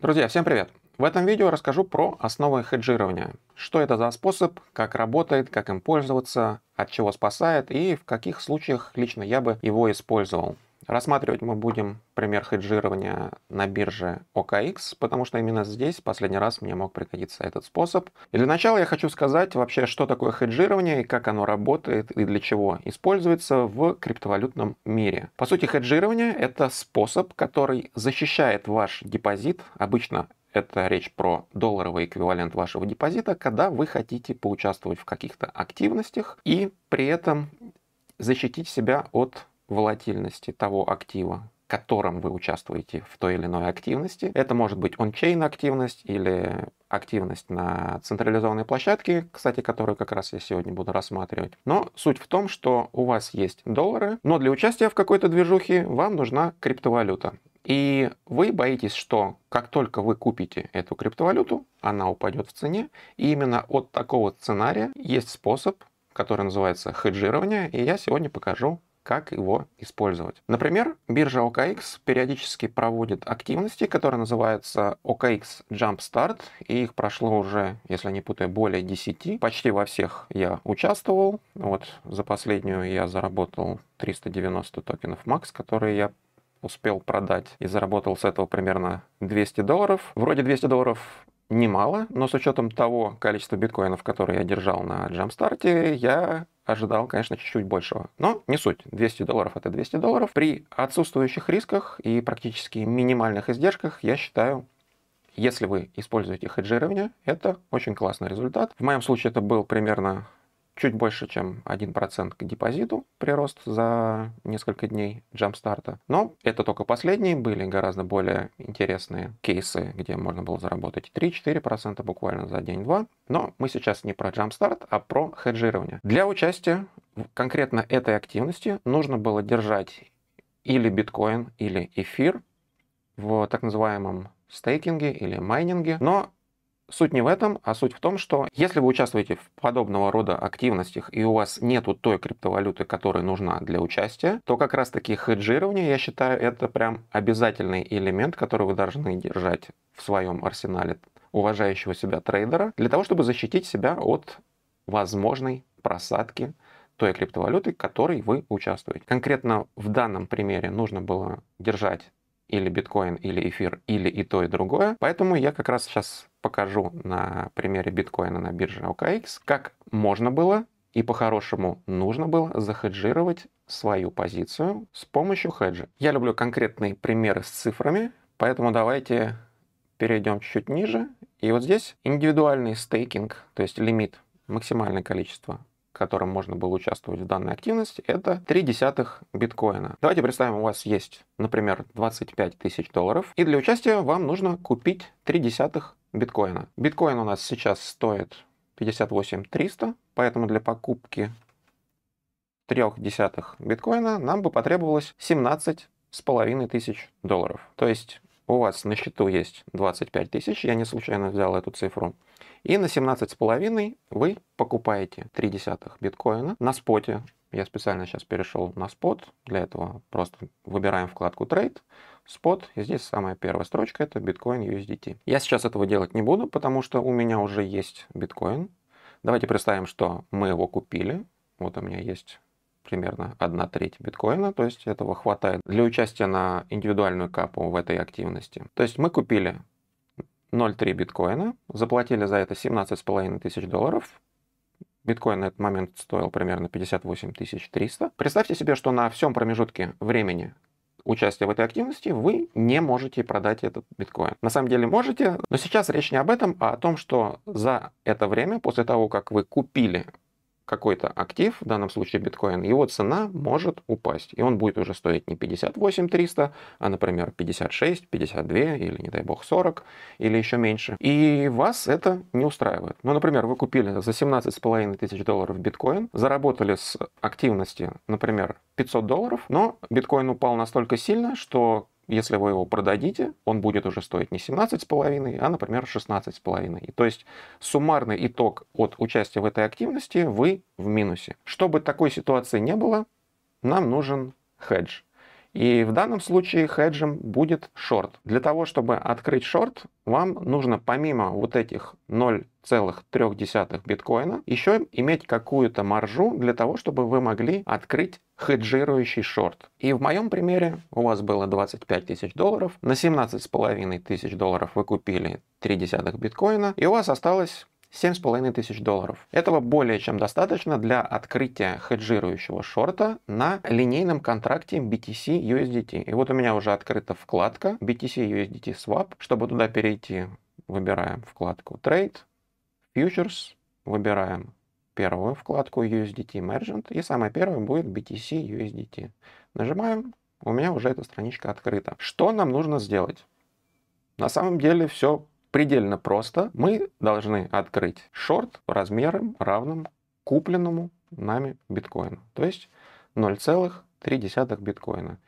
Друзья, всем привет! В этом видео расскажу про основы хеджирования. Что это за способ, как работает, как им пользоваться, от чего спасает и в каких случаях лично я бы его использовал. Рассматривать мы будем пример хеджирования на бирже OKX, потому что именно здесь последний раз мне мог пригодиться этот способ. И для начала я хочу сказать вообще, что такое хеджирование и как оно работает и для чего используется в криптовалютном мире. По сути, хеджирование — это способ, который защищает ваш депозит, обычно это речь про долларовый эквивалент вашего депозита, когда вы хотите поучаствовать в каких-то активностях и при этом защитить себя от волатильности того актива, которым вы участвуете в той или иной активности. Это может быть ончейн активность или активность на централизованной площадке, кстати, которую как раз я сегодня буду рассматривать. Но суть в том, что у вас есть доллары, но для участия в какой-то движухе вам нужна криптовалюта. И вы боитесь, что как только вы купите эту криптовалюту, она упадет в цене. И именно от такого сценария есть способ, который называется хеджирование, и я сегодня покажу как его использовать. Например, биржа OKX периодически проводит активности, которые называются OKX Jump Start, и их прошло уже, если не путаю, более 10. Почти во всех я участвовал. Вот за последнюю я заработал 390 токенов MAX, которые я успел продать и заработал с этого примерно 200 долларов. Вроде 200 долларов немало, но с учетом того количества биткоинов, которые я держал на джамстарте, я ожидал, конечно, чуть-чуть большего. Но не суть. 200 долларов это 200 долларов. При отсутствующих рисках и практически минимальных издержках, я считаю, если вы используете хеджирование, это очень классный результат. В моем случае это был примерно чуть больше, чем 1% к депозиту прирост за несколько дней джампстарта. Но это только последние, были гораздо более интересные кейсы, где можно было заработать 3-4% буквально за день-два. Но мы сейчас не про джампстарт, а про хеджирование. Для участия в конкретно этой активности нужно было держать или биткоин, или эфир в так называемом стейкинге или майнинге. Но Суть не в этом, а суть в том, что если вы участвуете в подобного рода активностях и у вас нету той криптовалюты, которая нужна для участия, то как раз таки хеджирование, я считаю, это прям обязательный элемент, который вы должны держать в своем арсенале уважающего себя трейдера, для того, чтобы защитить себя от возможной просадки той криптовалюты, которой вы участвуете. Конкретно в данном примере нужно было держать или биткоин, или эфир, или и то, и другое. Поэтому я как раз сейчас покажу на примере биткоина на бирже OKX, как можно было и по-хорошему нужно было захеджировать свою позицию с помощью хеджа. Я люблю конкретные примеры с цифрами, поэтому давайте перейдем чуть ниже. И вот здесь индивидуальный стейкинг, то есть лимит, максимальное количество которым можно было участвовать в данной активности, это 3 десятых биткоина. Давайте представим, у вас есть, например, 25 тысяч долларов, и для участия вам нужно купить 3 десятых биткоина. Биткоин у нас сейчас стоит 58 300, поэтому для покупки 3 десятых биткоина нам бы потребовалось 17 с половиной тысяч долларов. То есть у вас на счету есть 25 тысяч, я не случайно взял эту цифру, и на 17,5 вы покупаете десятых биткоина на споте. Я специально сейчас перешел на спот, для этого просто выбираем вкладку трейд, спот, и здесь самая первая строчка это биткоин USDT. Я сейчас этого делать не буду, потому что у меня уже есть биткоин. Давайте представим, что мы его купили. Вот у меня есть примерно 1 треть биткоина, то есть этого хватает для участия на индивидуальную капу в этой активности. То есть мы купили 0,3 биткоина, заплатили за это 17,5 тысяч долларов, биткоин на этот момент стоил примерно 58 тысяч 300. Представьте себе, что на всем промежутке времени участия в этой активности вы не можете продать этот биткоин. На самом деле можете, но сейчас речь не об этом, а о том, что за это время, после того, как вы купили какой-то актив, в данном случае биткоин, его цена может упасть. И он будет уже стоить не 58 300, а, например, 56, 52 или, не дай бог, 40 или еще меньше. И вас это не устраивает. Ну, например, вы купили за с половиной тысяч долларов биткоин, заработали с активности, например, 500 долларов, но биткоин упал настолько сильно, что если вы его продадите, он будет уже стоить не 17,5, а, например, 16,5. И то есть суммарный итог от участия в этой активности вы в минусе. Чтобы такой ситуации не было, нам нужен хедж. И в данном случае хеджем будет шорт. Для того, чтобы открыть шорт, вам нужно помимо вот этих 0,3 биткоина еще иметь какую-то маржу для того, чтобы вы могли открыть хеджирующий шорт. И в моем примере у вас было 25 тысяч долларов, на 17,5 тысяч долларов вы купили 0,3 биткоина, и у вас осталось 7,5 тысяч долларов. Этого более чем достаточно для открытия хеджирующего шорта на линейном контракте BTC USDT. И вот у меня уже открыта вкладка BTC USDT Swap. Чтобы туда перейти, выбираем вкладку Trade, Futures, выбираем первую вкладку USDT Merchant и самая первая будет BTC USDT. Нажимаем, у меня уже эта страничка открыта. Что нам нужно сделать? На самом деле все Предельно просто. Мы должны открыть шорт размером равным купленному нами биткоину. То есть 0,3 биткоина.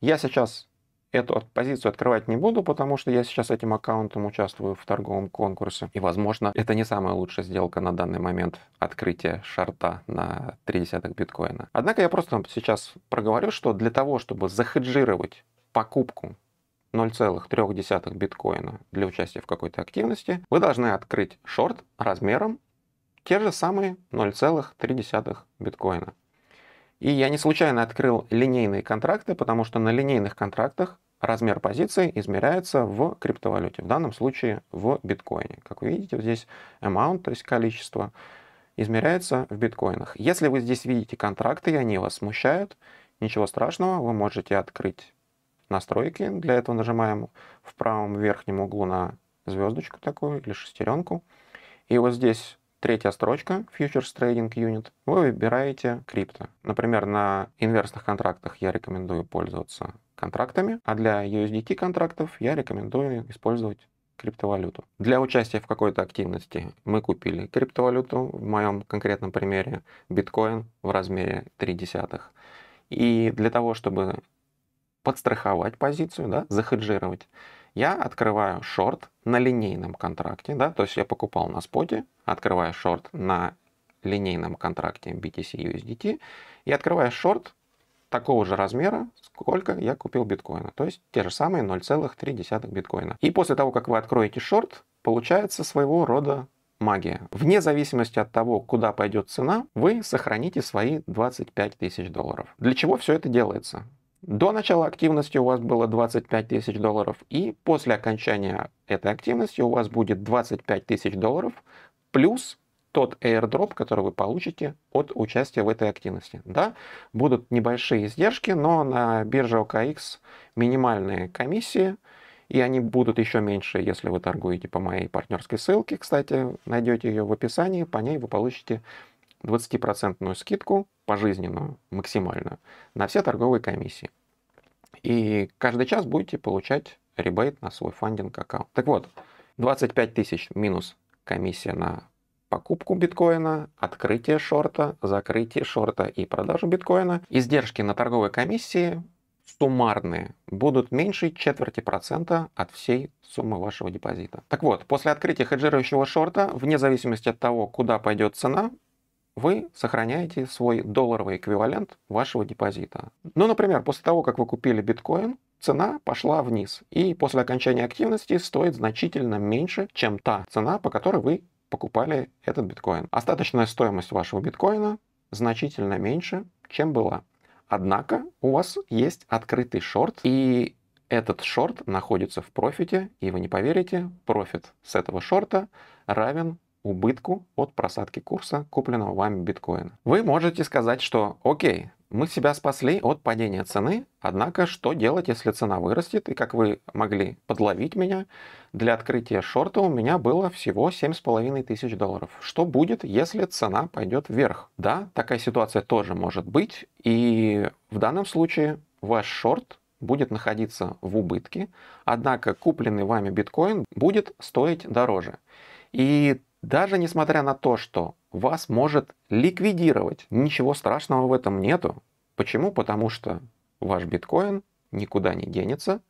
Я сейчас эту позицию открывать не буду, потому что я сейчас этим аккаунтом участвую в торговом конкурсе. И, возможно, это не самая лучшая сделка на данный момент открытия шарта на 0,3 биткоина. Однако я просто сейчас проговорю, что для того, чтобы захеджировать покупку 0,3 биткоина для участия в какой-то активности, вы должны открыть шорт размером те же самые 0,3 биткоина. И я не случайно открыл линейные контракты, потому что на линейных контрактах размер позиции измеряется в криптовалюте, в данном случае в биткоине. Как вы видите, здесь amount, то есть количество, измеряется в биткоинах. Если вы здесь видите контракты, и они вас смущают, ничего страшного, вы можете открыть настройки. Для этого нажимаем в правом верхнем углу на звездочку такую или шестеренку. И вот здесь третья строчка Futures Trading Unit. Вы выбираете крипто. Например, на инверсных контрактах я рекомендую пользоваться контрактами, а для USDT контрактов я рекомендую использовать криптовалюту. Для участия в какой-то активности мы купили криптовалюту, в моем конкретном примере биткоин в размере 0,3. И для того, чтобы подстраховать позицию, да, захеджировать. Я открываю шорт на линейном контракте, да, то есть я покупал на споте, открываю шорт на линейном контракте BTC USDT и открываю шорт такого же размера, сколько я купил биткоина. То есть те же самые 0,3 биткоина. И после того, как вы откроете шорт, получается своего рода магия. Вне зависимости от того, куда пойдет цена, вы сохраните свои 25 тысяч долларов. Для чего все это делается? До начала активности у вас было 25 тысяч долларов, и после окончания этой активности у вас будет 25 тысяч долларов плюс тот airdrop, который вы получите от участия в этой активности. Да, будут небольшие издержки, но на бирже OKX минимальные комиссии, и они будут еще меньше, если вы торгуете по моей партнерской ссылке. Кстати, найдете ее в описании, по ней вы получите 20% скидку пожизненную, максимальную, на все торговые комиссии. И каждый час будете получать ребейт на свой фандинг аккаунт. Так вот, 25 тысяч минус комиссия на покупку биткоина, открытие шорта, закрытие шорта и продажу биткоина. Издержки на торговой комиссии суммарные будут меньше четверти процента от всей суммы вашего депозита. Так вот, после открытия хеджирующего шорта, вне зависимости от того, куда пойдет цена, вы сохраняете свой долларовый эквивалент вашего депозита. Ну, например, после того, как вы купили биткоин, цена пошла вниз, и после окончания активности стоит значительно меньше, чем та цена, по которой вы покупали этот биткоин. Остаточная стоимость вашего биткоина значительно меньше, чем была. Однако у вас есть открытый шорт, и этот шорт находится в профите, и вы не поверите, профит с этого шорта равен убытку от просадки курса купленного вами биткоина. Вы можете сказать, что окей, мы себя спасли от падения цены, однако что делать, если цена вырастет? И как вы могли подловить меня, для открытия шорта у меня было всего 7,5 тысяч долларов. Что будет, если цена пойдет вверх? Да, такая ситуация тоже может быть, и в данном случае ваш шорт будет находиться в убытке, однако купленный вами биткоин будет стоить дороже. И даже несмотря на то, что вас может ликвидировать, ничего страшного в этом нету. Почему? Потому что ваш биткоин никуда не денется,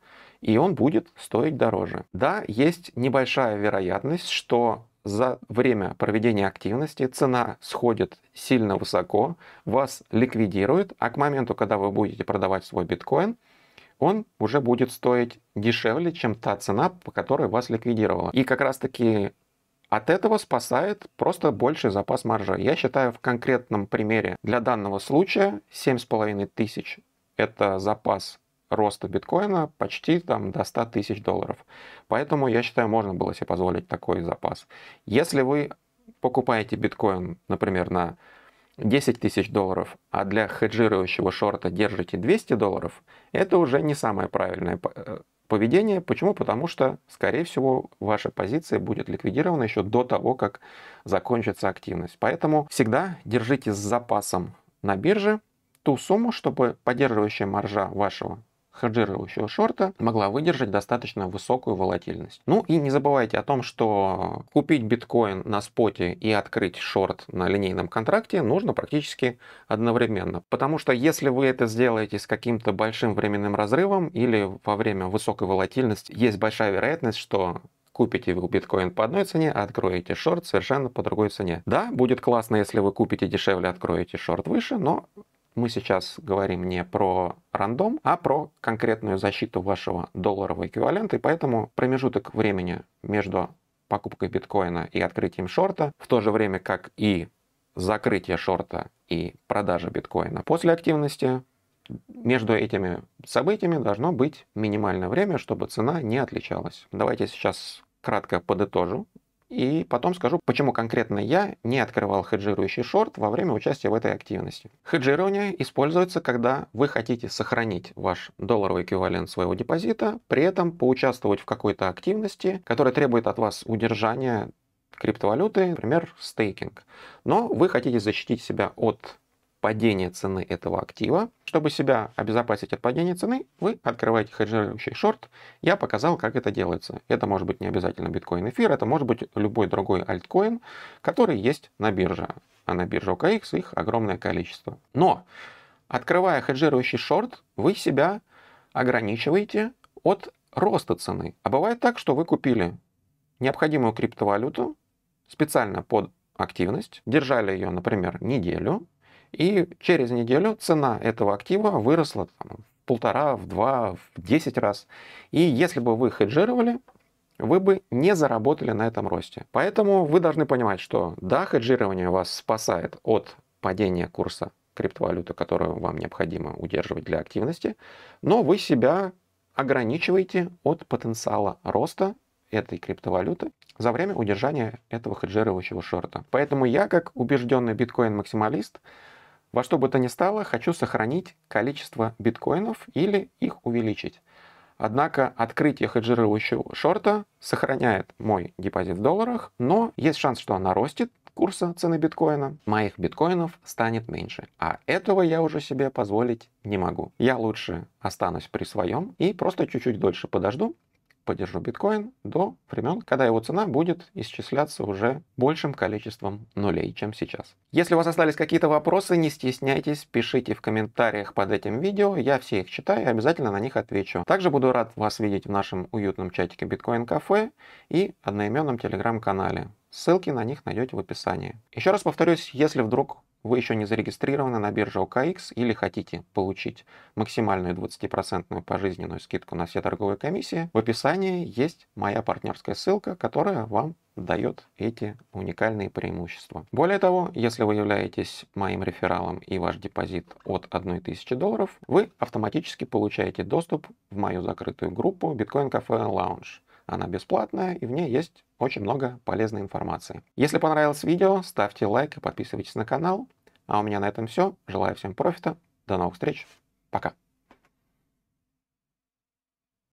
и он будет стоить дороже. Да, есть небольшая вероятность, что за время проведения активности цена сходит сильно высоко, вас ликвидируют, а к моменту, когда вы будете продавать свой биткоин, он уже будет стоить дешевле, чем та цена, по которой вас ликвидировала. И как раз таки от этого спасает просто больший запас маржа. Я считаю в конкретном примере для данного случая 7,5 тысяч – это запас роста биткоина почти там до 100 тысяч долларов. Поэтому я считаю, можно было себе позволить такой запас. Если вы покупаете биткоин, например, на 10 тысяч долларов, а для хеджирующего шорта держите 200 долларов, это уже не самое правильное э, поведение. Почему? Потому что, скорее всего, ваша позиция будет ликвидирована еще до того, как закончится активность. Поэтому всегда держите с запасом на бирже ту сумму, чтобы поддерживающая маржа вашего хеджирующего шорта могла выдержать достаточно высокую волатильность. Ну и не забывайте о том, что купить биткоин на споте и открыть шорт на линейном контракте нужно практически одновременно. Потому что если вы это сделаете с каким-то большим временным разрывом или во время высокой волатильности, есть большая вероятность, что купите вы биткоин по одной цене, а откроете шорт совершенно по другой цене. Да, будет классно, если вы купите дешевле, откроете шорт выше, но мы сейчас говорим не про рандом, а про конкретную защиту вашего долларового эквивалента, и поэтому промежуток времени между покупкой биткоина и открытием шорта, в то же время как и закрытие шорта и продажа биткоина после активности, между этими событиями должно быть минимальное время, чтобы цена не отличалась. Давайте сейчас кратко подытожу и потом скажу, почему конкретно я не открывал хеджирующий шорт во время участия в этой активности. Хеджирование используется, когда вы хотите сохранить ваш долларовый эквивалент своего депозита, при этом поучаствовать в какой-то активности, которая требует от вас удержания криптовалюты, например, стейкинг. Но вы хотите защитить себя от падение цены этого актива. Чтобы себя обезопасить от падения цены, вы открываете хеджирующий шорт. Я показал, как это делается. Это может быть не обязательно биткоин эфир, это может быть любой другой альткоин, который есть на бирже. А на бирже OKX их огромное количество. Но, открывая хеджирующий шорт, вы себя ограничиваете от роста цены. А бывает так, что вы купили необходимую криптовалюту специально под активность, держали ее, например, неделю, и через неделю цена этого актива выросла там, в полтора, в два, в десять раз. И если бы вы хеджировали, вы бы не заработали на этом росте. Поэтому вы должны понимать, что да, хеджирование вас спасает от падения курса криптовалюты, которую вам необходимо удерживать для активности, но вы себя ограничиваете от потенциала роста этой криптовалюты за время удержания этого хеджирующего шорта. Поэтому я, как убежденный биткоин-максималист, во что бы то ни стало, хочу сохранить количество биткоинов или их увеличить. Однако открытие хеджирующего шорта сохраняет мой депозит в долларах, но есть шанс, что она растет курса цены биткоина, моих биткоинов станет меньше. А этого я уже себе позволить не могу. Я лучше останусь при своем и просто чуть-чуть дольше подожду, подержу биткоин до времен, когда его цена будет исчисляться уже большим количеством нулей, чем сейчас. Если у вас остались какие-то вопросы, не стесняйтесь, пишите в комментариях под этим видео, я все их читаю и обязательно на них отвечу. Также буду рад вас видеть в нашем уютном чатике Bitcoin Cafe и одноименном телеграм-канале. Ссылки на них найдете в описании. Еще раз повторюсь, если вдруг вы еще не зарегистрированы на бирже OKX или хотите получить максимальную 20% пожизненную скидку на все торговые комиссии, в описании есть моя партнерская ссылка, которая вам дает эти уникальные преимущества. Более того, если вы являетесь моим рефералом и ваш депозит от 1000 долларов, вы автоматически получаете доступ в мою закрытую группу Bitcoin Cafe Lounge – она бесплатная и в ней есть очень много полезной информации. Если понравилось видео, ставьте лайк и подписывайтесь на канал. А у меня на этом все. Желаю всем профита. До новых встреч. Пока.